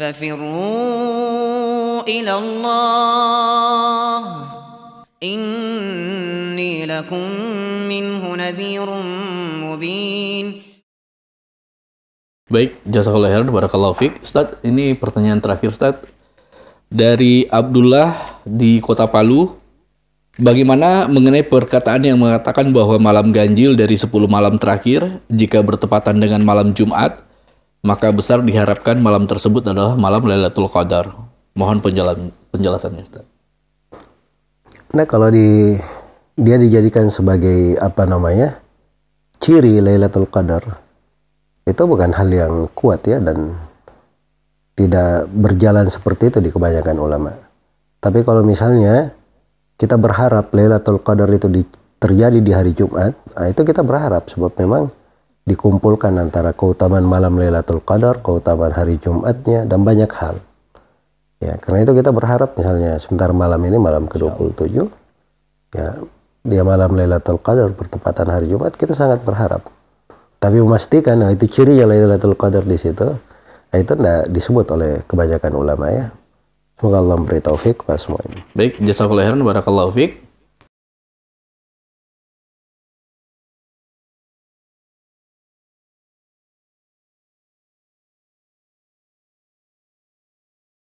ففروا إلى الله إني لكم منه نذير مبين Baik, jazakallah khair, barakallahu fiq. Ustaz, ini pertanyaan terakhir Ustaz. Dari Abdullah di Kota Palu, bagaimana mengenai perkataan yang mengatakan bahwa malam ganjil dari 10 malam terakhir, jika bertepatan dengan malam Jumat, maka besar diharapkan malam tersebut adalah malam Lailatul Qadar. Mohon penjelas penjelasannya, Ustaz. Nah, kalau di dia dijadikan sebagai apa namanya? ciri Lailatul Qadar. Itu bukan hal yang kuat ya dan tidak berjalan seperti itu di kebanyakan ulama. Tapi kalau misalnya kita berharap Lailatul Qadar itu di, terjadi di hari Jumat, nah itu kita berharap sebab memang dikumpulkan antara keutamaan malam Lailatul Qadar, keutamaan hari Jumatnya dan banyak hal. Ya, karena itu kita berharap misalnya sebentar malam ini malam ke-27 ya dia malam Lailatul Qadar bertepatan hari Jumat kita sangat berharap. Tapi memastikan nah itu yang Lailatul Qadar di situ. Nah, itu tidak disebut oleh kebanyakan ulama ya. Semoga Allah memberi taufik pada ini Baik, jasa kelahiran, barakallahu fiqh.